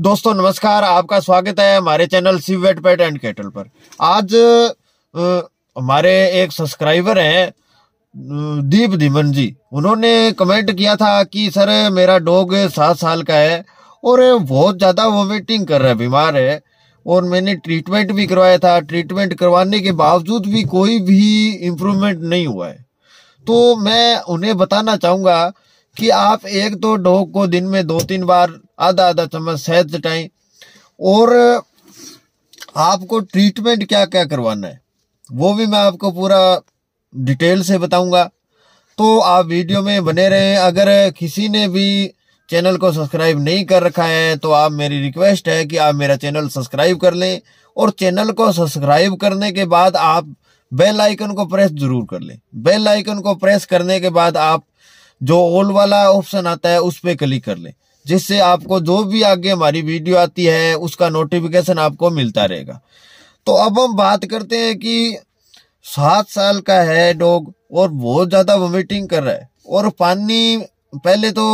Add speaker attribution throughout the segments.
Speaker 1: दोस्तों नमस्कार आपका स्वागत है हमारे channel C vet pet and cattle पर आज हमारे एक सब्सक्राइबर हैं दीप धीमन जी उन्होंने कमेंट किया था कि सर मेरा डॉग सात साल का है और बहुत ज़्यादा वोमिटिंग कर रहा है बीमार है और मैंने ट्रीटमेंट भी करवाया था ट्रीटमेंट करवाने के बावजूद भी कोई भी इम्प्रूवमेंट नहीं हुआ है तो मैं उन्हें बताना चाहूंगा कि आप एक तो डॉग को दिन में दो तीन बार आधा आधा चम्मच शहद चटाएं और आपको ट्रीटमेंट क्या क्या करवाना है वो भी मैं आपको पूरा डिटेल से बताऊंगा तो आप वीडियो में बने रहें अगर किसी ने भी चैनल को सब्सक्राइब नहीं कर रखा है तो आप मेरी रिक्वेस्ट है कि आप मेरा चैनल सब्सक्राइब कर लें और चैनल को सब्सक्राइब करने के बाद आप बेल आइकन को प्रेस जरूर कर लें बेल आइकन को प्रेस करने के बाद आप जो ऑल वाला ऑप्शन आता है उस पर क्लिक कर लें जिससे आपको जो भी आगे हमारी वीडियो आती है उसका नोटिफिकेशन आपको मिलता रहेगा तो अब हम बात करते हैं कि सात साल का है डॉग और बहुत ज़्यादा वोमिटिंग कर रहा है और पानी पहले तो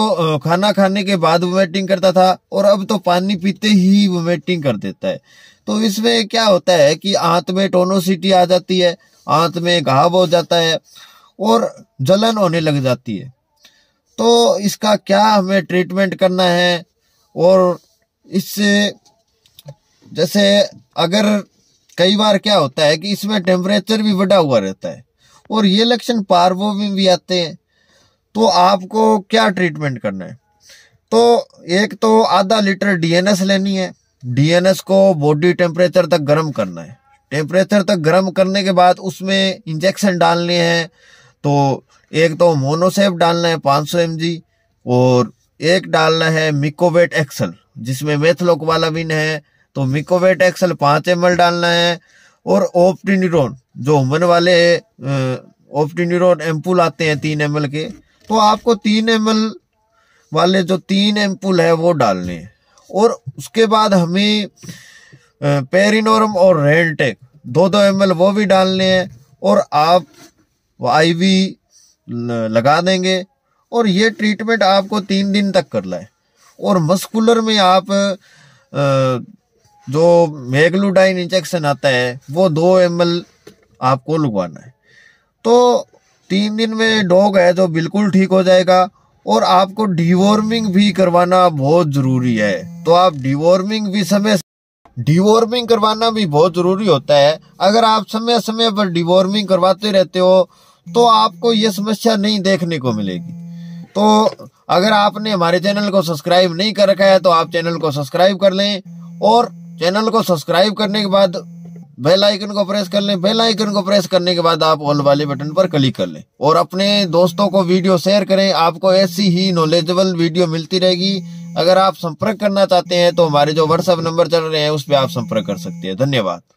Speaker 1: खाना खाने के बाद वोमिटिंग करता था और अब तो पानी पीते ही वोमिटिंग कर देता है तो इसमें क्या होता है कि आंत में टोनोसिटी आ जाती है आंत में घाव हो जाता है और जलन होने लग जाती है तो इसका क्या हमें ट्रीटमेंट करना है और इससे जैसे अगर कई बार क्या होता है कि इसमें टेम्परेचर भी बढ़ा हुआ रहता है और ये लक्षण पार्वो में भी आते हैं तो आपको क्या ट्रीटमेंट करना है तो एक तो आधा लीटर डीएनएस लेनी है डीएनएस को बॉडी टेम्परेचर तक गर्म करना है टेम्परेचर तक गर्म करने के बाद उसमें इंजेक्शन डालने हैं तो एक तो मोनोसेप डालना है 500 सौ और एक डालना है मिकोवेट एक्सल जिसमें मेथलोक वाला विन है तो मिकोवेट एक्सल पाँच एम डालना है और ओप्टिन्यूरोन जो हुमन वाले ओप्टिन्यूरोन एम्पुल आते हैं तीन एम के तो आपको तीन एम वाले जो तीन एम्पुल है वो डालने हैं और उसके बाद हमें पेरिनोरम और रेनटेक दो दो एम वो भी डालने हैं और आप आईवी लगा देंगे और ये ट्रीटमेंट आपको तीन दिन तक करना है और मस्कुलर में आप जो मेगलूडाइन इंजेक्शन आता है वो दो एम आपको लगवाना है तो तीन दिन में डॉग है जो बिल्कुल ठीक हो जाएगा और आपको डिवॉर्मिंग भी करवाना बहुत ज़रूरी है तो आप डिवॉर्मिंग भी समय डिवॉर्मिंग करवाना भी बहुत ज़रूरी होता है अगर आप समय समय पर डिवॉर्मिंग करवाते रहते हो तो आपको ये समस्या नहीं देखने को मिलेगी तो अगर आपने हमारे चैनल को सब्सक्राइब नहीं कर रखा है तो आप चैनल को सब्सक्राइब कर लें और चैनल को सब्सक्राइब करने के बाद बेल आइकन को प्रेस कर लें बेल आइकन को प्रेस करने के बाद आप ऑल वाले बटन पर क्लिक कर लें और अपने दोस्तों को वीडियो शेयर करें आपको ऐसी ही नॉलेजेबल वीडियो मिलती रहेगी अगर आप संपर्क करना चाहते हैं तो हमारे जो व्हाट्सएप नंबर चल रहे हैं उस पर आप संपर्क कर सकते हैं धन्यवाद